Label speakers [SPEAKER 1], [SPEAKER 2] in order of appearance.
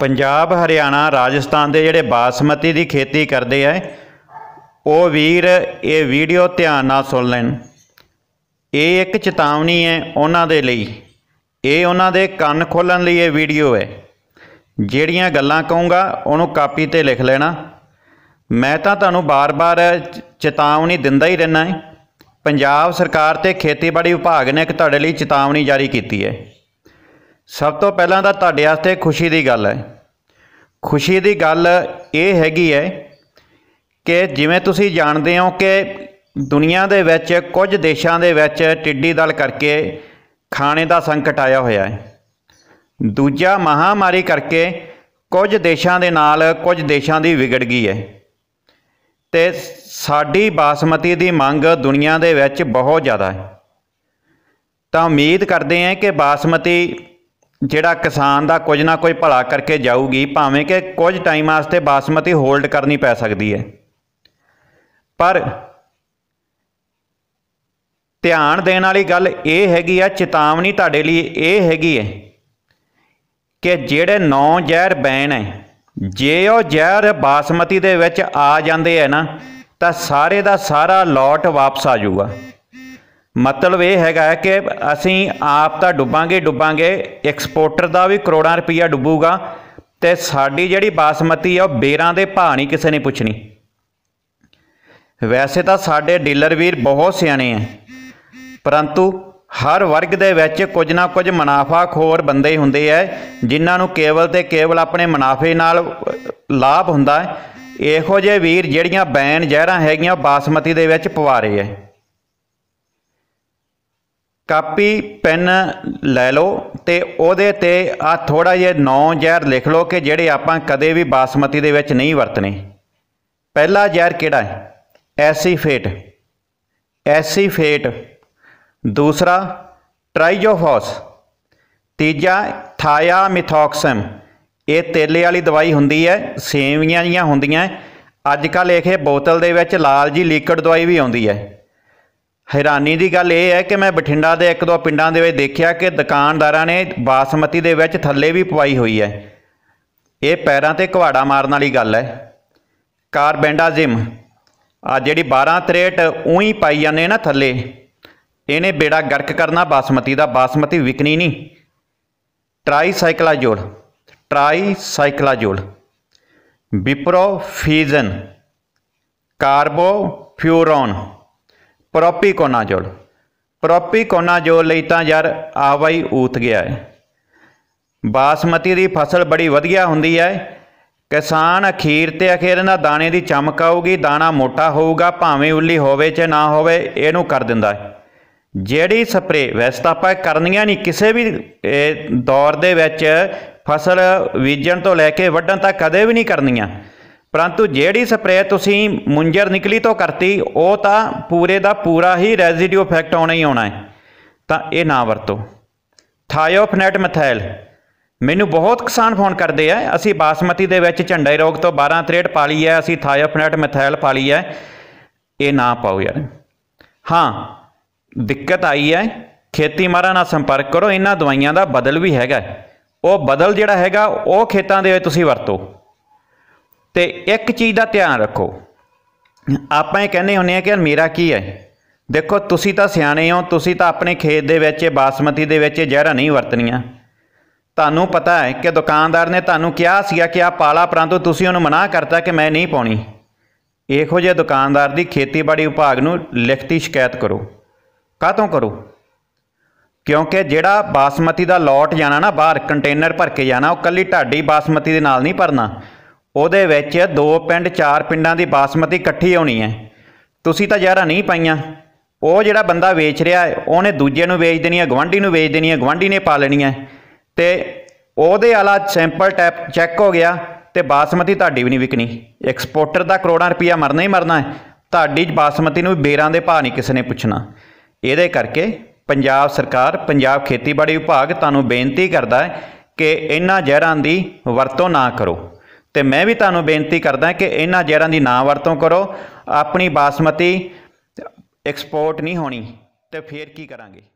[SPEAKER 1] ਪੰਜਾਬ ਹਰਿਆਣਾ ਰਾਜਸਥਾਨ ਦੇ ਜਿਹੜੇ ਬਾਸਮਤੀ ਦੀ ਖੇਤੀ ਕਰਦੇ ਐ ਉਹ ਵੀਰ ਇਹ ਵੀਡੀਓ ਧਿਆਨ ਨਾਲ ਸੁਣ ਲੈਣ ਇਹ ਇੱਕ ਚੇਤਾਵਨੀ ਹੈ ਉਹਨਾਂ ਦੇ ਲਈ ਇਹ ਉਹਨਾਂ ਦੇ ਕੰਨ ਖੋਲਣ ਲਈ ਇਹ ਵੀਡੀਓ ਹੈ ਜਿਹੜੀਆਂ ਗੱਲਾਂ ਕਹੂੰਗਾ ਉਹਨੂੰ ਕਾਪੀ ਤੇ ਲਿਖ ਲੈਣਾ ਮੈਂ ਤਾਂ ਤੁਹਾਨੂੰ ਬਾਰ-ਬਾਰ ਚੇਤਾਵਨੀ ਦਿੰਦਾ ਹੀ ਰਹਿਣਾ ਹੈ ਪੰਜਾਬ ਸਰਕਾਰ ਤੇ ਖੇਤੀਬਾੜੀ ਵਿਭਾਗ ਨੇ ਇੱਕ ਤੁਹਾਡੇ ਲਈ ਚੇਤਾਵਨੀ ਜਾਰੀ ਕੀਤੀ ਹੈ ਸਭ ਤੋਂ ਪਹਿਲਾਂ ਤਾਂ ਤੁਹਾਡੇ ਵਾਸਤੇ ਖੁਸ਼ੀ ਦੀ ਗੱਲ ਹੈ ਖੁਸ਼ੀ ਦੀ ਗੱਲ ਇਹ ਹੈਗੀ ਹੈ ਕਿ ਜਿਵੇਂ ਤੁਸੀਂ ਜਾਣਦੇ ਹੋ ਕਿ ਦੁਨੀਆ ਦੇ ਵਿੱਚ ਕੁਝ ਦੇਸ਼ਾਂ ਦੇ ਵਿੱਚ ਟਿੱਡੀ ਦਲ ਕਰਕੇ ਖਾਣੇ ਦਾ ਸੰਕਟ ਆਇਆ ਹੋਇਆ ਹੈ ਦੂਜਾ ਮਹਾਮਾਰੀ ਕਰਕੇ ਕੁਝ ਦੇਸ਼ਾਂ ਦੇ ਨਾਲ ਕੁਝ ਦੇਸ਼ਾਂ ਦੀ ਵਿਗੜ ਗਈ ਹੈ ਤੇ ਸਾਡੀ ਬਾਸਮਤੀ ਦੀ ਮੰਗ ਦੁਨੀਆ ਦੇ ਵਿੱਚ ਬਹੁਤ ਜ਼ਿਆਦਾ ਹੈ ਤਾਂ ਉਮੀਦ ਕਰਦੇ ਹਾਂ ਕਿ ਬਾਸਮਤੀ ਜਿਹੜਾ ਕਿਸਾਨ ਦਾ ਕੁਝ ਨਾ ਕੋਈ ਭਲਾ ਕਰਕੇ ਜਾਊਗੀ ਭਾਵੇਂ ਕਿ ਕੁਝ ਟਾਈਮ ਵਾਸਤੇ ਬਾਸਮਤੀ ਹੋਲਡ ਕਰਨੀ ਪੈ ਸਕਦੀ ਹੈ ਪਰ ਧਿਆਨ ਦੇਣ ਵਾਲੀ ਗੱਲ ਇਹ ਹੈਗੀ ਆ ਚੇਤਾਵਨੀ ਤੁਹਾਡੇ ਲਈ ਇਹ ਹੈਗੀ ਹੈ ਕਿ ਜਿਹੜੇ ਨੌ ਜ਼ਹਿਰ ਬੈਣ ਹੈ ਜੇ ਉਹ ਜ਼ਹਿਰ ਬਾਸਮਤੀ ਦੇ ਵਿੱਚ ਆ ਜਾਂਦੇ ਹੈ ਨਾ ਤਾਂ ਸਾਰੇ ਦਾ ਸਾਰਾ ਲੋਟ ਵਾਪਸ ਆ ਜਾਊਗਾ ਮਤਲਬ ਇਹ ਹੈਗਾ ਕਿ ਅਸੀਂ ਆਪ ਤਾਂ ਡੁੱਬਾਂਗੇ ਡੁੱਬਾਂਗੇ ਐਕਸਪੋਰਟਰ ਦਾ ਵੀ ਕਰੋੜਾਂ ਰੁਪਈਆ ਡੁੱਬੂਗਾ ਤੇ ਸਾਡੀ ਜਿਹੜੀ ਬਾਸਮਤੀ ਆ ਉਹ ਬੇਰਾਂ ਦੇ ਭਾਅ ਨਹੀਂ ਕਿਸੇ ਨੇ ਪੁੱਛਣੀ ਵੈਸੇ ਤਾਂ ਸਾਡੇ ਡੀਲਰ ਵੀਰ ਬਹੁਤ ਸਿਆਣੇ ਆ ਪਰੰਤੂ ਹਰ ਵਰਗ ਦੇ ਵਿੱਚ ਕੁਝ ਨਾ ਕੁਝ ਮੁਨਾਫਾਖੋਰ ਬੰਦੇ ਹੀ ਹੁੰਦੇ ਆ ਜਿਨ੍ਹਾਂ ਨੂੰ ਕੇਵਲ ਤੇ ਕੇਵਲ ਆਪਣੇ ਮੁਨਾਫੇ ਨਾਲ ਲਾਭ ਹੁੰਦਾ ਹੈ ਇਹੋ ਜਿਹੇ ਵੀਰ ਜਿਹੜੀਆਂ ਬੈਨ ਜ਼ਹਿਰਾਂ ਹੈਗੀਆਂ ਬਾਸਮਤੀ ਦੇ ਵਿੱਚ ਪਵਾ ਰਹੇ ਆ ਕਾਪੀ ਪੈਨ ਲੈ ਲਓ ਤੇ ਉਹਦੇ ਤੇ ਆ ਥੋੜਾ ਜਿਹਾ ਨੌ ਜ਼ਹਿਰ ਲਿਖ ਲਓ ਕਿ ਜਿਹੜੇ ਆਪਾਂ ਕਦੇ ਵੀ ਬਾਸਮਤੀ ਦੇ ਵਿੱਚ ਨਹੀਂ ਵਰਤਨੇ ਪਹਿਲਾ ਜ਼ਹਿਰ ਕਿਹੜਾ ਹੈ ਐਸੀਫੇਟ ਐਸੀਫੇਟ ਦੂਸਰਾ ਟ੍ਰਾਈਜੋਫੋਸ ਤੀਜਾ ਮਿਥੋਕਸਮ ਇਹ ਤੇਲੇ ਵਾਲੀ ਦਵਾਈ ਹੁੰਦੀ ਹੈ ਸੇਵੀਆਂ ਜੀਆਂ ਹੁੰਦੀਆਂ ਅੱਜ ਕੱਲ੍ਹ ਇਹ ਬੋਤਲ ਦੇ ਵਿੱਚ ਲਾਲ ਜੀ ਲਿਕਵਿਡ ਦਵਾਈ ਵੀ ਆਉਂਦੀ ਹੈ ਹੈਰਾਨੀ ਦੀ ਗੱਲ ਇਹ ਹੈ ਕਿ ਮੈਂ ਬਠਿੰਡਾ ਦੇ ਇੱਕ ਦੋ ਪਿੰਡਾਂ ਦੇ ਵਿੱਚ ਦੇਖਿਆ ਕਿ ਦੁਕਾਨਦਾਰਾਂ ਨੇ ਬਾਸਮਤੀ ਦੇ ਵਿੱਚ ਥੱਲੇ ਵੀ ਪਵਾਈ ਹੋਈ ਹੈ ਇਹ ਪੈਰਾਂ ਤੇ ਕੁਹਾੜਾ ਮਾਰਨ ਵਾਲੀ ਗੱਲ ਹੈ ਜਿਮ ਆ ਜਿਹੜੀ 12 ਤਰੇਟ ਉਹੀ ਪਾਈ ਜਾਂਦੇ ਨਾ ਥੱਲੇ ਇਹਨੇ ਬੇੜਾ ਗਰਕ ਕਰਨਾ ਬਾਸਮਤੀ ਦਾ ਬਾਸਮਤੀ ਵਿਕਣੀ ਨਹੀਂ ਵਿਪਰੋ ਫੀਜ਼ਨ ਕਾਰਬੋ ਫਿਊਰੋਨ ਪ੍ਰੋਪੀਕੋਨਾਜ਼ੋਲ ਪ੍ਰੋਪੀਕੋਨਾਜ਼ੋਲ ਲਈ ਤਾਂ ਯਾਰ ਆਵਾਈ ਊਤ ਗਿਆ ਹੈ ਬਾਸਮਤੀ ਦੀ ਫਸਲ ਬੜੀ ਵਧੀਆ ਹੁੰਦੀ ਹੈ ਕਿਸਾਨ ਅਖੀਰ ਤੇ ਅਖੀਰ ਇਹਨਾਂ ਦਾਣੇ ਦੀ ਚਮਕ ਆਊਗੀ ਦਾਣਾ ਮੋਟਾ ਹੋਊਗਾ ਭਾਵੇਂ ਉੱਲੀ ਹੋਵੇ ਚ ਨਾ ਹੋਵੇ ਇਹਨੂੰ ਕਰ ਦਿੰਦਾ ਹੈ ਜਿਹੜੀ ਸਪਰੇ ਵੈਸੇ ਤਾਂ ਆਪਾਂ ਕਰਨੀਆਂ ਨਹੀਂ ਕਿਸੇ ਵੀ ਦੌਰ ਦੇ ਵਿੱਚ ਫਸਲ ਬੀਜਣ ਤੋਂ ਲੈ ਕੇ ਵੱਢਣ ਤੱਕ ਕਦੇ ਵੀ ਨਹੀਂ ਕਰਨੀਆਂ ਪਰੰਤੂ ਜਿਹੜੀ ਸਪਰੇਅ ਤੁਸੀਂ ਮੁੰਜਰ ਨਿਕਲੀ ਤੋਂ ਕਰਤੀ ਉਹ ਤਾਂ ਪੂਰੇ ਦਾ ਪੂਰਾ ਹੀ ਰੈਜ਼ੀਡਿਊ ਇਫੈਕਟ ਆਉਣਾ ਹੀ ਆਉਣਾ ਹੈ ਤਾਂ ਇਹ ਨਾ ਵਰਤੋ ਥਾਇਓਫਨੇਟ ਮਥੈਲ ਮੈਨੂੰ ਬਹੁਤ ਕਿਸਾਨ ਫੋਨ ਕਰਦੇ ਆ ਅਸੀਂ ਬਾਸਮਤੀ ਦੇ ਵਿੱਚ ਝੰਡੇ ਰੋਗ ਤੋਂ 12 ਪਾ ਪਾਲੀ ਹੈ ਅਸੀਂ ਥਾਇਓਫਨੇਟ ਪਾ ਪਾਲੀ ਹੈ ਇਹ ਨਾ ਪਾਓ ਯਾਰ ਹਾਂ ਦਿੱਕਤ ਆਈ ਹੈ ਖੇਤੀ ਮਾਰਾ ਨਾਲ ਸੰਪਰਕ ਕਰੋ ਇਹਨਾਂ ਦਵਾਈਆਂ ਦਾ ਬਦਲ ਵੀ ਹੈਗਾ ਉਹ ਬਦਲ ਜਿਹੜਾ ਹੈਗਾ ਉਹ ਖੇਤਾਂ ਦੇ ਵਿੱਚ ਤੁਸੀਂ ਵਰਤੋ ਤੇ ਇੱਕ ਚੀਜ਼ ਦਾ ਧਿਆਨ ਰੱਖੋ ਆਪਾਂ ਇਹ ਕਹਿੰਦੇ ਹੁੰਨੇ ਆ ਕਿ ਮੇਰਾ ਕੀ ਹੈ ਦੇਖੋ ਤੁਸੀਂ ਤਾਂ ਸਿਆਣੇ ਹੋ ਤੁਸੀਂ ਤਾਂ ਆਪਣੇ ਖੇਤ ਦੇ ਵਿੱਚ ਬਾਸਮਤੀ ਦੇ ਵਿੱਚ ਜ਼ਹਿਰਾਂ ਨਹੀਂ ਵਰਤਣੀਆਂ ਤੁਹਾਨੂੰ ਪਤਾ ਹੈ ਕਿ ਦੁਕਾਨਦਾਰ ਨੇ ਤੁਹਾਨੂੰ ਕਿਹਾ ਸੀਗਾ ਕਿ ਆ ਪਾਲਾ ਪਰੰਤੂ ਤੁਸੀਂ ਉਹਨੂੰ ਮਨਾ ਕਰਤਾ ਕਿ ਮੈਂ ਨਹੀਂ ਪਾਉਣੀ ਇਹੋ ਜਿਹੇ ਦੁਕਾਨਦਾਰ ਦੀ ਖੇਤੀਬਾੜੀ ਵਿਭਾਗ ਨੂੰ ਲਿਖਤੀ ਸ਼ਿਕਾਇਤ ਕਰੋ ਕਾਹਤੋਂ ਕਰੋ ਕਿਉਂਕਿ ਜਿਹੜਾ ਬਾਸਮਤੀ ਦਾ ਲੋਟ ਜਾਣਾ ਨਾ ਬਾਹਰ ਕੰਟੇਨਰ ਭਰ ਕੇ ਜਾਣਾ ਉਹ ਕੱਲੀ ਢਾਡੀ ਬਾਸਮਤੀ ਦੇ ਨਾਲ ਨਹੀਂ ਭਰਨਾ ਉਹਦੇ ਵਿੱਚ ਦੋ ਪਿੰਡ ਚਾਰ ਪਿੰਡਾਂ ਦੀ ਬਾਸਮਤੀ ਇਕੱਠੀ ਆਉਣੀ ਹੈ ਤੁਸੀਂ ਤਾਂ ਯਾਰਾ ਨਹੀਂ ਪਾਈਆਂ ਉਹ ਜਿਹੜਾ ਬੰਦਾ ਵੇਚ ਰਿਹਾ ਹੈ ਉਹਨੇ ਦੂਜੇ ਨੂੰ ਵੇਚ ਦੇਣੀ ਹੈ ਗਵਾਂਢੀ ਨੂੰ ਵੇਚ ਦੇਣੀ ਹੈ ਗਵਾਂਢੀ ਨੇ ਪਾ ਲੈਣੀ ਹੈ ਤੇ ਉਹਦੇ ਵਾਲਾ ਸੈਂਪਲ ਟੈਪ ਚੈੱਕ ਹੋ ਗਿਆ ਤੇ ਬਾਸਮਤੀ ਤੁਹਾਡੀ ਵੀ ਨਹੀਂ ਵਿਕਣੀ ਐਕਸਪੋਰਟਰ ਦਾ ਕਰੋੜਾਂ ਰੁਪਇਆ ਮਰਨਾ ਹੀ ਮਰਨਾ ਹੈ ਤੁਹਾਡੀ ਬਾਸਮਤੀ ਨੂੰ ਬੇਰਾਂ ਦੇ ਭਾਅ ਨਹੀਂ ਕਿਸੇ ਨੇ ਪੁੱਛਣਾ ਇਹਦੇ ਕਰਕੇ ਪੰਜਾਬ ਸਰਕਾਰ ਪੰਜਾਬ ਖੇਤੀਬਾੜੀ ਵਿਭਾਗ ਤੁਹਾਨੂੰ ਬੇਨਤੀ ਕਰਦਾ ਹੈ ਕਿ ਇਹਨਾਂ ਜ਼ਹਿਰਾਂ ਦੀ ਵਰਤੋਂ ਨਾ ਕਰੋ ਤੇ ਮੈਂ ਵੀ ਤੁਹਾਨੂੰ ਬੇਨਤੀ ਕਰਦਾ ਕਿ ਇਹਨਾਂ ਜੈਰਾਂ ਦੀ ਨਾ ਵਰਤੋਂ ਕਰੋ ਆਪਣੀ ਬਾਸਮਤੀ ਐਕਸਪੋਰਟ ਨਹੀਂ ਹੋਣੀ ਤੇ ਫੇਰ ਕੀ ਕਰਾਂਗੇ